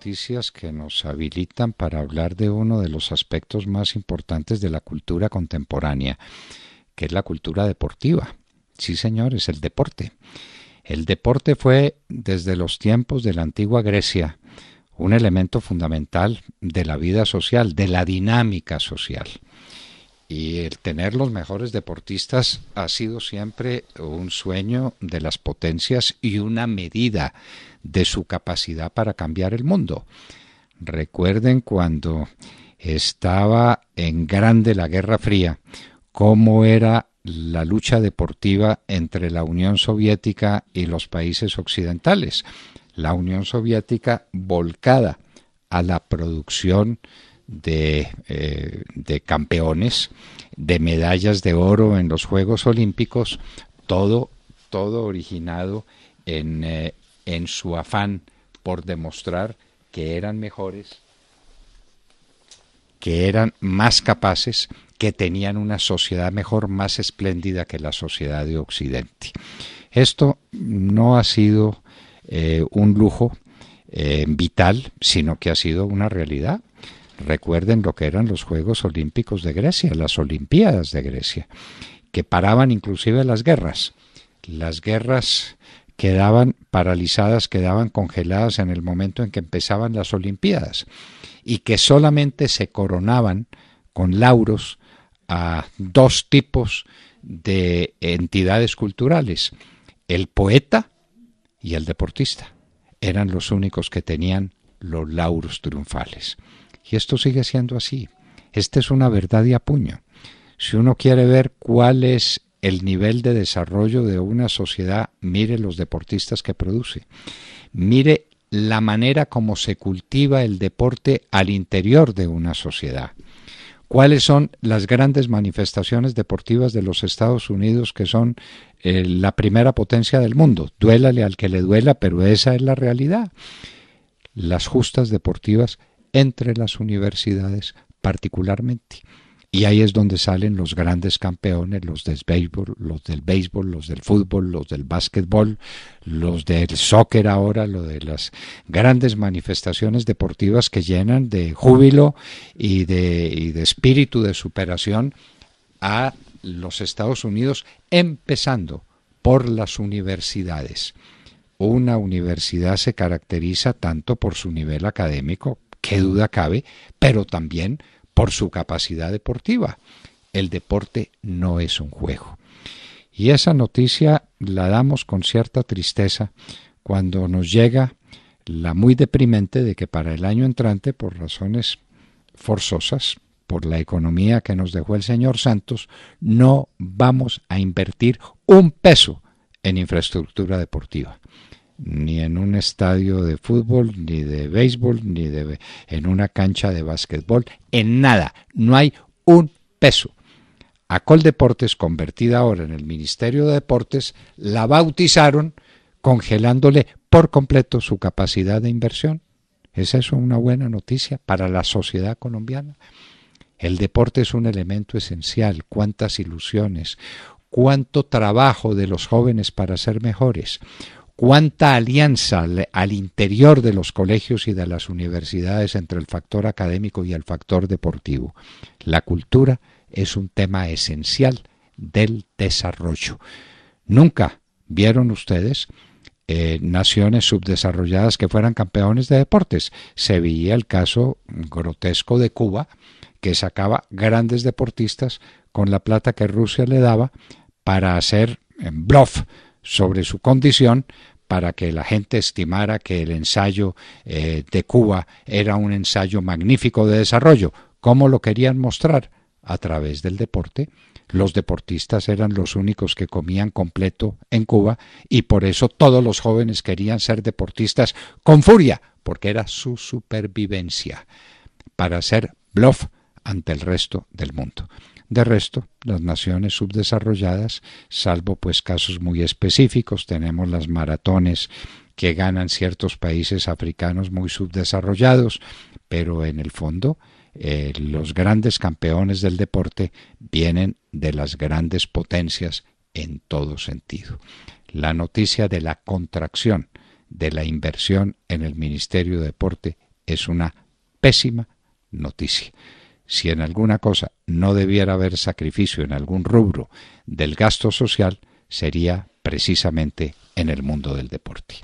noticias que nos habilitan para hablar de uno de los aspectos más importantes de la cultura contemporánea, que es la cultura deportiva. Sí, señores, el deporte. El deporte fue, desde los tiempos de la antigua Grecia, un elemento fundamental de la vida social, de la dinámica social. Y el tener los mejores deportistas ha sido siempre un sueño de las potencias y una medida de su capacidad para cambiar el mundo. Recuerden cuando estaba en grande la Guerra Fría, cómo era la lucha deportiva entre la Unión Soviética y los países occidentales. La Unión Soviética volcada a la producción eh, de, campeones, de medallas de oro en los Juegos Olímpicos, todo, todo originado eh, en, su afán por demostrar que eran mejores, que eran más capaces, que tenían una sociedad mejor, más espléndida que la sociedad de Occidente. Esto no ha sido eh, un lujo vital, sino que ha sido una realidad. Recuerden lo que eran los Juegos Olímpicos de Grecia, las Olimpiadas de Grecia, que paraban inclusive las guerras. Las guerras quedaban paralizadas, quedaban congeladas en el momento en que empezaban las Olimpiadas y que solamente se coronaban con lauros a dos tipos de entidades culturales, el poeta y el deportista. Eran los únicos que tenían los lauros triunfales. Y esto sigue siendo así. Esta es una verdad y a puño. Si uno quiere ver cuál es el nivel de desarrollo de una sociedad, mire los deportistas que produce. Mire la manera como se cultiva el deporte al interior de una sociedad. ¿Cuáles son las grandes manifestaciones deportivas de los Estados Unidos que son eh, la primera potencia del mundo? Duélale al que le duela, pero esa es la realidad. Las justas deportivas entre las universidades particularmente. Y ahí es donde salen los grandes campeones, los del béisbol, los del béisbol, los del fútbol, los del básquetbol, los del soccer ahora, lo de las grandes manifestaciones deportivas que llenan de júbilo y de, y de espíritu de superación a los Estados Unidos, empezando por las universidades. Una universidad se caracteriza tanto por su nivel académico, qué duda cabe, pero también por su capacidad deportiva. El deporte no es un juego. Y esa noticia la damos con cierta tristeza cuando nos llega la muy deprimente de que para el año entrante, por razones forzosas, por la economía que nos dejó el señor Santos, no vamos a invertir un peso en infraestructura deportiva, ni en estadio de fútbol, ni de béisbol, ni de, en una cancha de básquetbol, en nada. No hay un peso. col Deportes, convertida ahora en el Ministerio de Deportes, la bautizaron congelándole por completo su capacidad de inversión. ¿Es eso una buena noticia para la sociedad colombiana? El deporte es un elemento esencial. Cuántas ilusiones, cuánto trabajo de los jóvenes para ser mejores, cuánta alianza al interior de los colegios y de las universidades entre el factor académico y el factor deportivo. La cultura es un tema esencial del desarrollo. Nunca vieron ustedes eh, naciones subdesarrolladas que fueran campeones de deportes. Se veía el caso grotesco de Cuba, que sacaba grandes deportistas con la plata que Rusia le daba para hacer eh, bluff sobre su condición para que la gente estimara que el ensayo eh, de Cuba era un ensayo magnífico de desarrollo. ¿Cómo lo querían mostrar? A través del deporte. Los deportistas eran los únicos que comían completo en Cuba y por eso todos los jóvenes querían ser deportistas con furia, porque era su supervivencia, para ser bluff ante el resto del mundo. De resto, las naciones subdesarrolladas, salvo pues casos muy específicos, tenemos las maratones que ganan ciertos países africanos muy subdesarrollados, pero en el fondo eh, los grandes campeones del deporte vienen de las grandes potencias en todo sentido. La noticia de la contracción de la inversión en el Ministerio de Deporte es una pésima noticia si en alguna cosa no debiera haber sacrificio en algún rubro del gasto social, sería precisamente en el mundo del deporte.